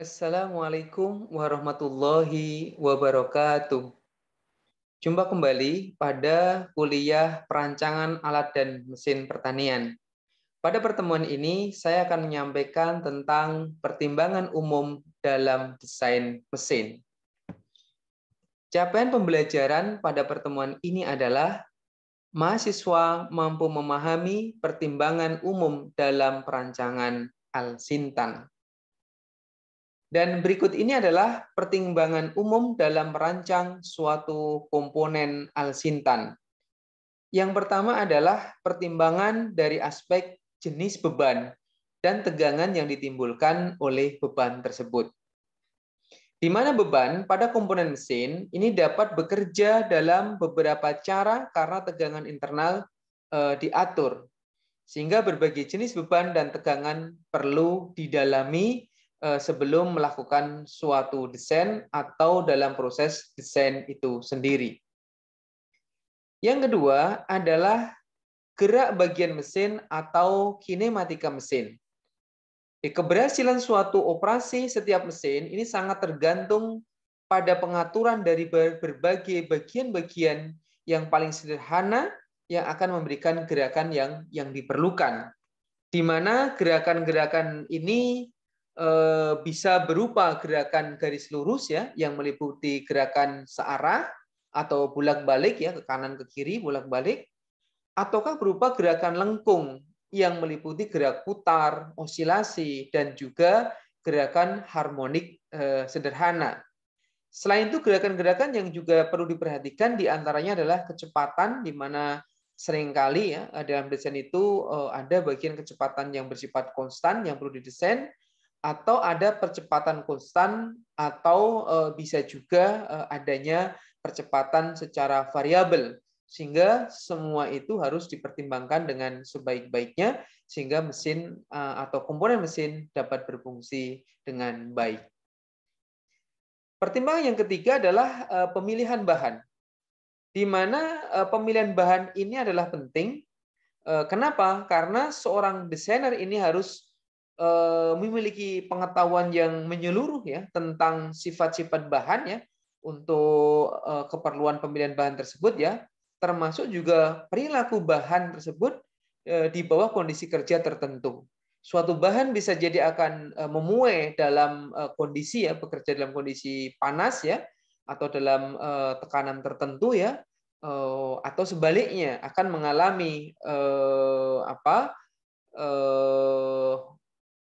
Assalamualaikum warahmatullahi wabarakatuh. Jumpa kembali pada kuliah perancangan alat dan mesin pertanian. Pada pertemuan ini, saya akan menyampaikan tentang pertimbangan umum dalam desain mesin. Capaian pembelajaran pada pertemuan ini adalah mahasiswa mampu memahami pertimbangan umum dalam perancangan Al-Sintan. Dan berikut ini adalah pertimbangan umum dalam merancang suatu komponen alsintan. Yang pertama adalah pertimbangan dari aspek jenis beban dan tegangan yang ditimbulkan oleh beban tersebut. Di mana beban pada komponen mesin ini dapat bekerja dalam beberapa cara karena tegangan internal e, diatur. Sehingga berbagai jenis beban dan tegangan perlu didalami Eh, sebelum melakukan suatu desain atau dalam proses desain itu sendiri. Yang kedua adalah gerak bagian mesin atau kinematika mesin. Keberhasilan suatu operasi setiap mesin ini sangat tergantung pada pengaturan dari berbagai bagian-bagian yang paling sederhana yang akan memberikan gerakan yang yang diperlukan. Di mana gerakan-gerakan ini Eh, bisa berupa gerakan garis lurus ya yang meliputi gerakan searah atau bolak-balik ya ke kanan ke kiri bolak-balik ataukah berupa gerakan lengkung yang meliputi gerak putar, osilasi dan juga gerakan harmonik eh, sederhana. Selain itu gerakan-gerakan yang juga perlu diperhatikan diantaranya adalah kecepatan di mana seringkali ya dalam desain itu eh, ada bagian kecepatan yang bersifat konstan yang perlu didesain atau ada percepatan konstan atau eh, bisa juga eh, adanya percepatan secara variabel sehingga semua itu harus dipertimbangkan dengan sebaik-baiknya sehingga mesin eh, atau komponen mesin dapat berfungsi dengan baik. Pertimbangan yang ketiga adalah pemilihan bahan. Di mana pemilihan bahan ini adalah penting. Kenapa? Karena seorang desainer ini harus Eh, memiliki pengetahuan yang menyeluruh ya tentang sifat-sifat bahan ya untuk eh, keperluan pemilihan bahan tersebut ya termasuk juga perilaku bahan tersebut eh, di bawah kondisi kerja tertentu. Suatu bahan bisa jadi akan memuai dalam kondisi ya bekerja dalam kondisi panas ya atau dalam tekanan tertentu ya atau sebaliknya akan mengalami apa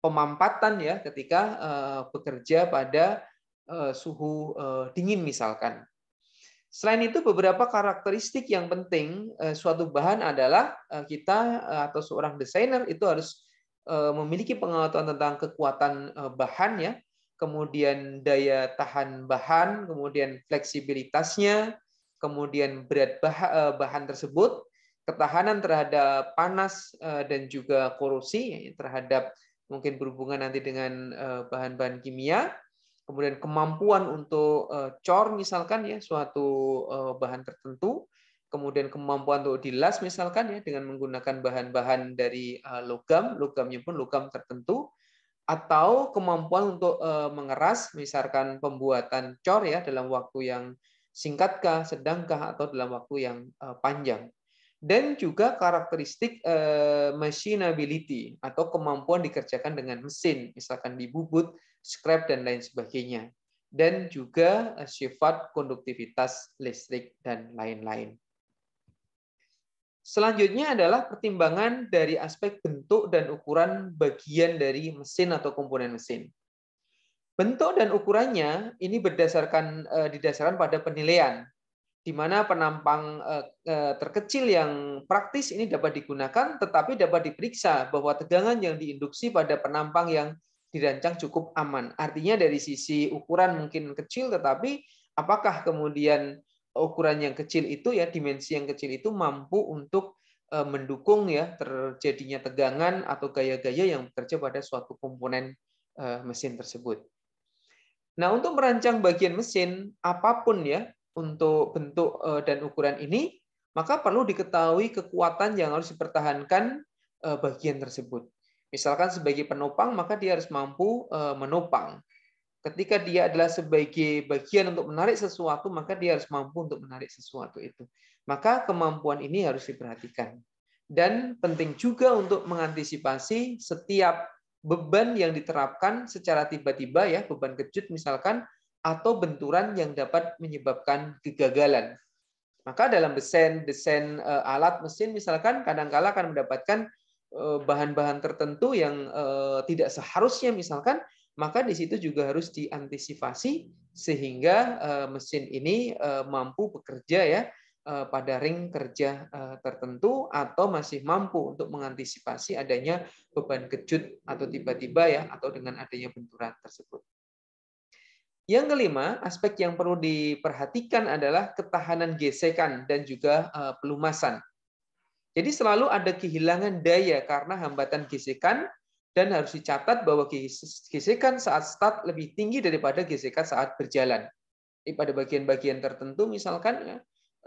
pemampatan ya ketika eh, bekerja pada eh, suhu eh, dingin misalkan. Selain itu beberapa karakteristik yang penting suatu bahan adalah kita atau seorang desainer itu harus memiliki pengetahuan tentang kekuatan bahan ya, kemudian daya tahan bahan, kemudian fleksibilitasnya, kemudian berat bahan tersebut, ketahanan terhadap panas dan juga korosi terhadap mungkin berhubungan nanti dengan eh, bahan-bahan kimia, kemudian kemampuan untuk eh, cor misalkan ya suatu eh, bahan tertentu, kemudian kemampuan untuk dilas misalkan ya dengan menggunakan bahan-bahan dari logam, logamnya pun logam tertentu, atau kemampuan untuk mengeras misalkan pembuatan cor ya dalam waktu yang singkatkah, sedangkah atau dalam waktu yang panjang dan juga karakteristik eh, machinability atau kemampuan dikerjakan dengan mesin, misalkan dibubut, scrap dan lain sebagainya, dan juga eh, sifat konduktivitas listrik dan lain-lain. Selanjutnya adalah pertimbangan dari aspek bentuk dan ukuran bagian dari mesin atau komponen mesin. Bentuk dan ukurannya ini berdasarkan eh, didasarkan pada penilaian di mana penampang eh, eh, terkecil yang praktis ini dapat digunakan, tetapi dapat diperiksa bahwa tegangan yang diinduksi pada penampang yang dirancang cukup aman. Artinya dari sisi ukuran mungkin kecil, tetapi apakah kemudian ukuran yang kecil itu ya dimensi yang kecil itu mampu untuk eh, mendukung ya terjadinya tegangan atau gaya-gaya yang bekerja pada suatu komponen mesin tersebut. Nah, untuk merancang bagian mesin apapun ya, untuk bentuk eh, dan ukuran ini, maka perlu diketahui kekuatan yang harus dipertahankan eh, bagian tersebut. Misalkan sebagai penopang, maka dia harus mampu eh, menopang. Ketika dia adalah sebagai bagian untuk menarik sesuatu, maka dia harus mampu untuk menarik sesuatu itu. Maka kemampuan ini harus diperhatikan. Dan penting juga untuk mengantisipasi setiap beban yang diterapkan secara tiba-tiba ya, beban kejut misalkan atau benturan yang dapat menyebabkan kegagalan. Maka dalam desain desain eh, alat mesin misalkan kadangkala akan mendapatkan eh, bahan-bahan tertentu yang eh, tidak seharusnya misalkan maka di situ juga harus diantisipasi sehingga mesin ini mampu bekerja ya pada ring kerja tertentu atau masih mampu untuk mengantisipasi adanya beban kejut atau tiba-tiba ya atau dengan adanya benturan tersebut. Yang kelima, aspek yang perlu diperhatikan adalah ketahanan gesekan dan juga eh, pelumasan. Jadi selalu ada kehilangan daya karena hambatan gesekan dan harus dicatat bahwa gesekan saat start lebih tinggi daripada gesekan saat berjalan. Jadi pada bagian-bagian tertentu misalkan ya,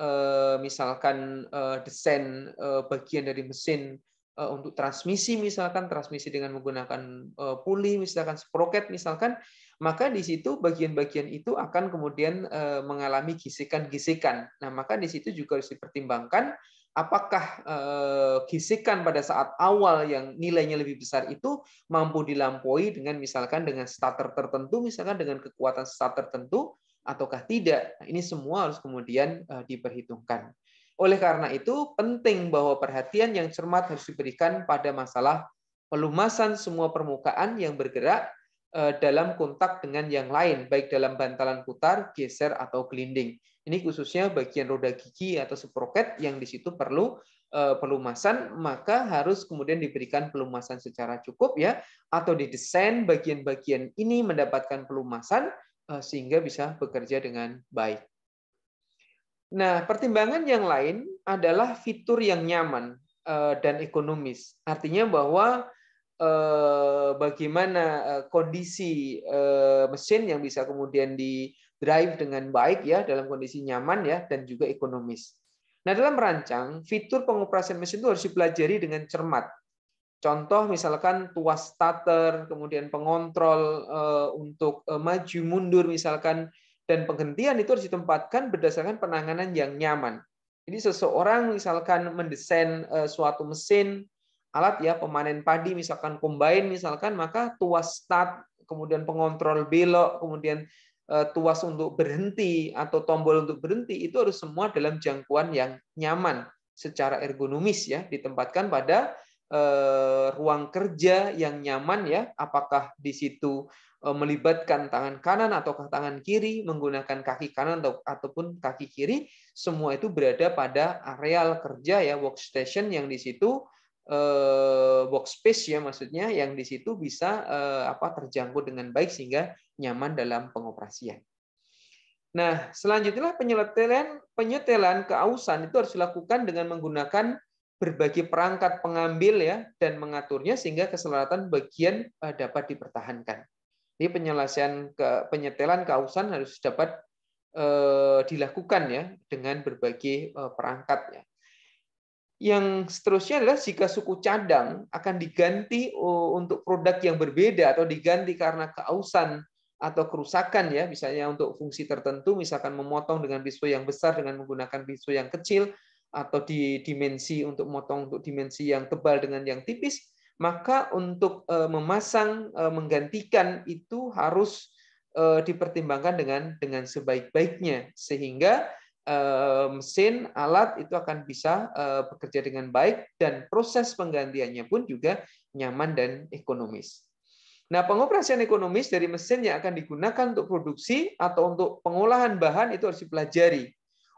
eh, misalkan eh, desain bagian dari mesin untuk transmisi misalkan transmisi dengan menggunakan puli misalkan sprocket misalkan maka di situ bagian-bagian itu akan kemudian eh, mengalami gisikan-gisikan. Nah, maka di situ juga harus dipertimbangkan apakah eh, gisikan pada saat awal yang nilainya lebih besar itu mampu dilampaui dengan misalkan dengan starter tertentu, misalkan dengan kekuatan starter tertentu ataukah tidak. Nah, ini semua harus kemudian eh, diperhitungkan. Oleh karena itu, penting bahwa perhatian yang cermat harus diberikan pada masalah pelumasan semua permukaan yang bergerak Eh, dalam kontak dengan yang lain, baik dalam bantalan putar, geser, atau gelinding. Ini khususnya bagian roda gigi atau sprocket yang di situ perlu eh, pelumasan, maka harus kemudian diberikan pelumasan secara cukup ya, atau didesain bagian-bagian ini mendapatkan pelumasan eh, sehingga bisa bekerja dengan baik. Nah, pertimbangan yang lain adalah fitur yang nyaman dan ekonomis. Artinya bahwa Eh, bagaimana eh, kondisi eh, mesin yang bisa kemudian di drive dengan baik ya dalam kondisi nyaman ya dan juga ekonomis. Nah, dalam merancang fitur pengoperasian mesin itu harus dipelajari dengan cermat. Contoh misalkan tuas starter, kemudian pengontrol untuk maju mundur misalkan dan penghentian itu harus ditempatkan berdasarkan penanganan yang nyaman. Jadi seseorang misalkan mendesain suatu mesin alat ya pemanen padi misalkan combine misalkan maka tuas start kemudian pengontrol belok kemudian eh, tuas untuk berhenti atau tombol untuk berhenti itu harus semua dalam jangkauan yang nyaman secara ergonomis ya ditempatkan pada eh, ruang kerja yang nyaman ya apakah di situ eh, melibatkan tangan kanan atau tangan kiri menggunakan kaki kanan atau ataupun kaki kiri semua itu berada pada areal kerja ya workstation yang di situ box eh, space ya maksudnya yang di situ bisa eh, apa terjangkau dengan baik sehingga nyaman dalam pengoperasian. Nah, selanjutnya penyetelan penyetelan keausan itu harus dilakukan dengan menggunakan berbagai perangkat pengambil ya dan mengaturnya sehingga keselamatan bagian eh, dapat dipertahankan. Jadi penyelesaian ke, penyetelan keausan harus dapat dilakukan ya dengan berbagai perangkat perangkatnya yang seterusnya adalah jika suku cadang akan diganti oh, untuk produk yang berbeda atau diganti karena keausan atau kerusakan ya misalnya untuk fungsi tertentu misalkan memotong dengan pisau yang besar dengan menggunakan pisau yang kecil atau di dimensi untuk motong untuk dimensi yang tebal dengan yang tipis maka untuk eh, memasang eh, menggantikan itu harus eh, dipertimbangkan dengan dengan sebaik-baiknya sehingga mesin, alat itu akan bisa eh, bekerja dengan baik dan proses penggantiannya pun juga nyaman dan ekonomis. Nah, pengoperasian ekonomis dari mesin yang akan digunakan untuk produksi atau untuk pengolahan bahan itu harus dipelajari.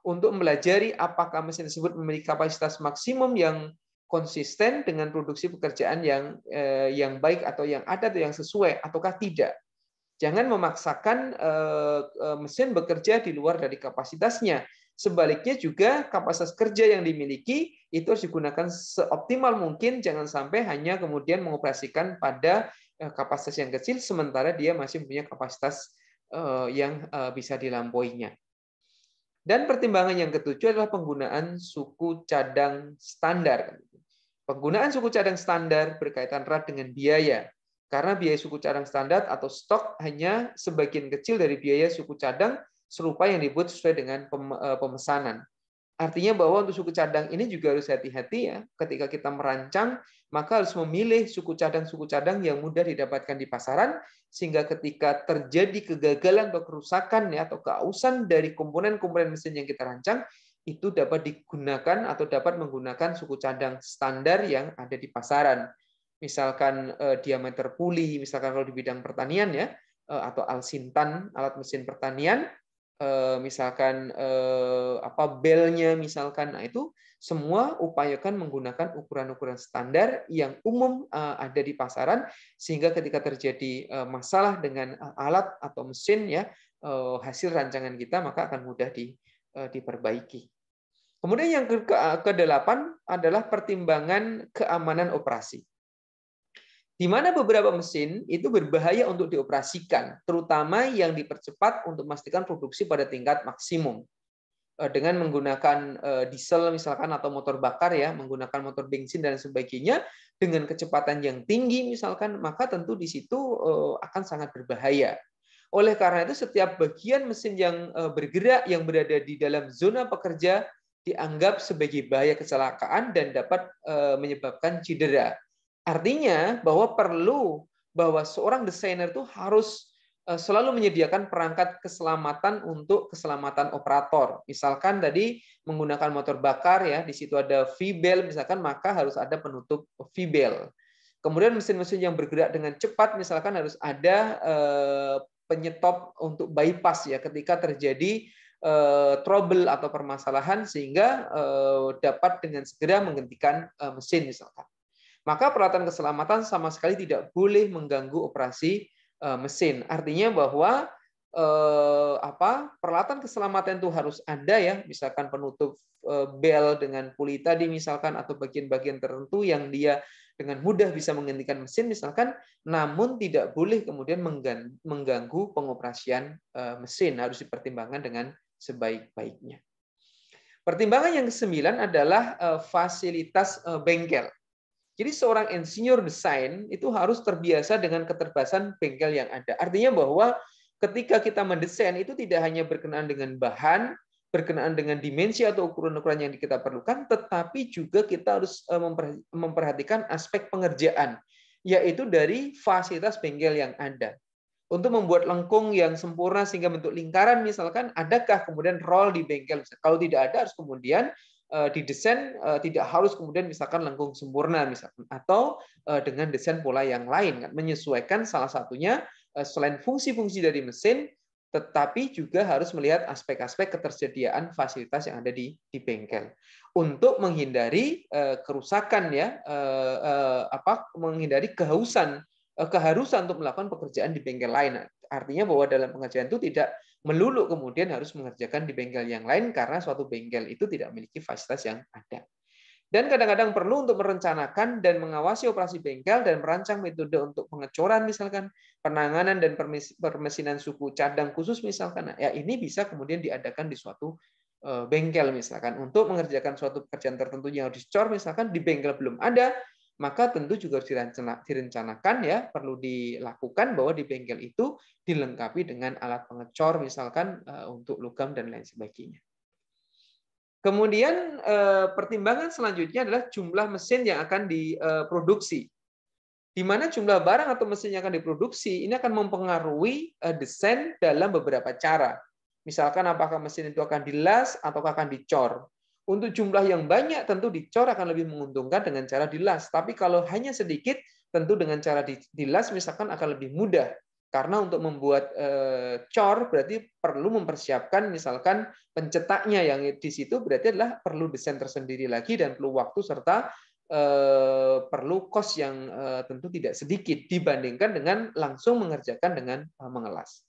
Untuk mempelajari apakah mesin tersebut memiliki kapasitas maksimum yang konsisten dengan produksi pekerjaan yang eh, yang baik atau yang ada atau yang sesuai ataukah tidak. Jangan memaksakan eh, eh mesin bekerja di luar dari kapasitasnya Sebaliknya juga kapasitas kerja yang dimiliki itu harus digunakan seoptimal mungkin, jangan sampai hanya kemudian mengoperasikan pada eh, kapasitas yang kecil, sementara dia masih punya kapasitas eh, yang eh, bisa dilampauinya. Dan pertimbangan yang ketujuh adalah penggunaan suku cadang standar. Penggunaan suku cadang standar berkaitan erat dengan biaya, karena biaya suku cadang standar atau stok hanya sebagian kecil dari biaya suku cadang serupa yang dibuat sesuai dengan eh, pemesanan. Artinya bahwa untuk suku cadang ini juga harus hati-hati ya. Ketika kita merancang, maka harus memilih suku cadang-suku cadang yang mudah didapatkan di pasaran, sehingga ketika terjadi kegagalan atau kerusakan ya atau keausan dari komponen-komponen mesin yang kita rancang, itu dapat digunakan atau dapat menggunakan suku cadang standar yang ada di pasaran. Misalkan eh, diameter puli, misalkan kalau di bidang pertanian ya, eh, atau alsintan, alat mesin pertanian, Eh, misalkan eh, apa belnya misalkan nah itu semua upayakan menggunakan ukuran-ukuran standar yang umum eh, ada di pasaran sehingga ketika terjadi masalah dengan alat atau mesin ya hasil rancangan kita maka akan mudah di, diperbaiki. Kemudian yang ke kedelapan adalah pertimbangan keamanan operasi. Di mana beberapa mesin itu berbahaya untuk dioperasikan, terutama yang dipercepat untuk memastikan produksi pada tingkat maksimum. Eh, dengan menggunakan eh, diesel misalkan atau motor bakar ya, menggunakan motor bensin dan sebagainya dengan kecepatan yang tinggi misalkan, maka tentu di situ eh, akan sangat berbahaya. Oleh karena itu, setiap bagian mesin yang bergerak yang berada di dalam zona pekerja dianggap sebagai bahaya kecelakaan dan dapat menyebabkan cedera. Artinya bahwa perlu bahwa seorang desainer itu harus eh, selalu menyediakan perangkat keselamatan untuk keselamatan operator. Misalkan tadi menggunakan motor bakar ya, di situ ada V-bell misalkan maka harus ada penutup V-bell. Kemudian mesin-mesin yang bergerak dengan cepat misalkan harus ada eh, penyetop untuk bypass ya ketika terjadi eh, trouble atau permasalahan sehingga dapat dengan segera menghentikan mesin misalkan. Maka peralatan keselamatan sama sekali tidak boleh mengganggu operasi eh, mesin. Artinya bahwa eh, apa peralatan keselamatan itu harus ada ya, misalkan penutup eh, bel dengan puli tadi misalkan atau bagian-bagian tertentu yang dia dengan mudah bisa menghentikan mesin misalkan, namun tidak boleh kemudian mengganggu pengoperasian mesin harus dipertimbangkan dengan sebaik-baiknya. Pertimbangan yang kesembilan adalah fasilitas bengkel. Jadi seorang insinyur desain itu harus terbiasa dengan keterbatasan bengkel yang ada. Artinya bahwa ketika kita mendesain itu tidak hanya berkenaan dengan bahan, berkenaan dengan dimensi atau ukuran-ukuran yang kita perlukan, tetapi juga kita harus e, memperhatikan aspek pengerjaan, yaitu dari fasilitas bengkel yang ada. Untuk membuat lengkung yang sempurna sehingga bentuk lingkaran misalkan, adakah kemudian roll di bengkel? Kalau tidak ada, harus kemudian Eh, didesain eh, tidak harus kemudian misalkan lengkung sempurna misalkan atau eh, dengan desain pola yang lain kan, menyesuaikan salah satunya selain fungsi-fungsi dari mesin tetapi juga harus melihat aspek-aspek ketersediaan fasilitas yang ada di di bengkel untuk menghindari kerusakan ya apa menghindari kehausan keharusan untuk melakukan pekerjaan di bengkel lain artinya bahwa dalam pengajian itu tidak melulu kemudian harus mengerjakan di bengkel yang lain karena suatu bengkel itu tidak memiliki fasilitas yang ada. Dan kadang-kadang perlu untuk merencanakan dan mengawasi operasi bengkel dan merancang metode untuk pengecoran misalkan, penanganan dan permesinan suku cadang khusus misalkan. Nah, ya ini bisa kemudian diadakan di suatu eh, bengkel misalkan untuk mengerjakan suatu pekerjaan tertentu yang harus dicor misalkan di bengkel belum ada maka tentu juga harus direncanakan ya perlu dilakukan bahwa di bengkel itu dilengkapi dengan alat pengecor misalkan eh, untuk logam dan lain sebagainya. Kemudian eh, pertimbangan selanjutnya adalah jumlah mesin yang akan diproduksi. Eh, di mana jumlah barang atau mesin yang akan diproduksi ini akan mempengaruhi desain dalam beberapa cara. Misalkan apakah mesin itu akan dilas atau akan dicor untuk jumlah yang banyak tentu dicor akan lebih menguntungkan dengan cara dilas. Tapi kalau hanya sedikit, tentu dengan cara dilas misalkan akan lebih mudah. Karena untuk membuat eh, cor berarti perlu mempersiapkan misalkan pencetaknya yang di situ berarti adalah perlu desain tersendiri lagi dan perlu waktu serta eh, perlu kos yang eh, tentu tidak sedikit dibandingkan dengan langsung mengerjakan dengan mengelas.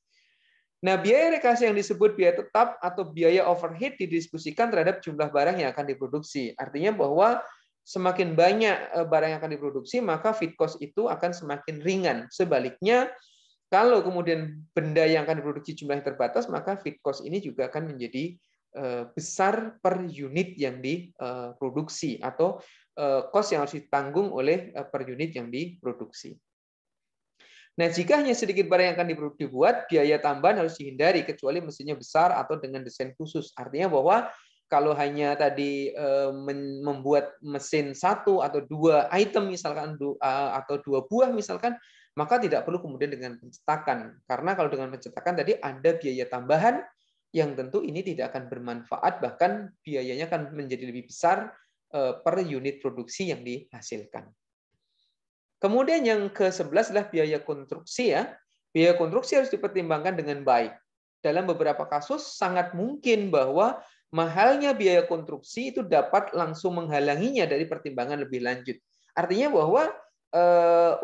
Nah, biaya rekayasa yang disebut biaya tetap atau biaya overhead didiskusikan terhadap jumlah barang yang akan diproduksi. Artinya bahwa semakin banyak eh, barang yang akan diproduksi, maka feed cost itu akan semakin ringan. Sebaliknya, kalau kemudian benda yang akan diproduksi jumlahnya terbatas, maka feed cost ini juga akan menjadi eh, besar per unit yang diproduksi eh, atau cost yang harus ditanggung oleh per unit yang diproduksi. Nah, jika hanya sedikit barang yang akan dibuat, biaya tambahan harus dihindari kecuali mesinnya besar atau dengan desain khusus. Artinya bahwa kalau hanya tadi eh, membuat mesin satu atau dua item misalkan eh, atau dua buah misalkan maka tidak perlu kemudian dengan pencetakan karena kalau dengan pencetakan tadi ada biaya tambahan yang tentu ini tidak akan bermanfaat bahkan biayanya akan menjadi lebih besar eh, per unit produksi yang dihasilkan. Kemudian yang ke-11 adalah biaya konstruksi ya. Biaya konstruksi harus dipertimbangkan dengan baik. Dalam beberapa kasus sangat mungkin bahwa mahalnya biaya konstruksi itu dapat langsung menghalanginya dari pertimbangan lebih lanjut. Artinya bahwa e,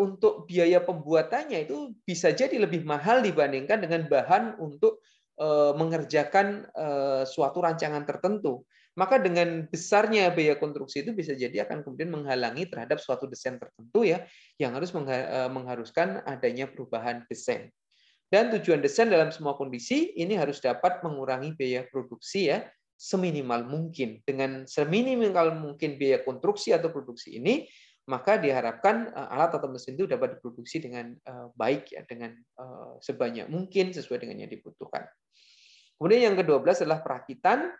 untuk biaya pembuatannya itu bisa jadi lebih mahal dibandingkan dengan bahan untuk e, mengerjakan e, suatu rancangan tertentu maka dengan besarnya biaya konstruksi itu bisa jadi akan kemudian menghalangi terhadap suatu desain tertentu ya yang harus e, mengharuskan adanya perubahan desain. Dan tujuan desain dalam semua kondisi ini harus dapat mengurangi biaya produksi ya seminimal mungkin. Dengan seminimal mungkin biaya konstruksi atau produksi ini, maka diharapkan e, alat atau mesin itu dapat diproduksi dengan e, baik ya dengan sebanyak mungkin sesuai dengan yang dibutuhkan. Kemudian yang ke-12 adalah perakitan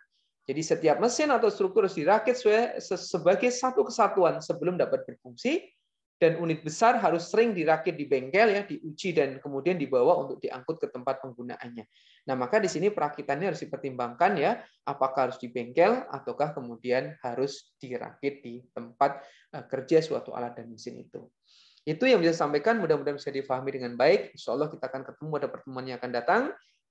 jadi setiap mesin atau struktur harus dirakit sebagai satu kesatuan sebelum dapat berfungsi dan unit besar harus sering dirakit di bengkel ya, diuji dan kemudian dibawa untuk diangkut ke tempat penggunaannya. Nah, maka di sini perakitannya harus dipertimbangkan ya, apakah harus di bengkel ataukah kemudian harus dirakit di tempat eh, kerja suatu alat dan mesin itu. Itu yang bisa saya sampaikan, mudah-mudahan bisa difahami dengan baik. Insya Allah kita akan ketemu pada pertemuan yang akan datang.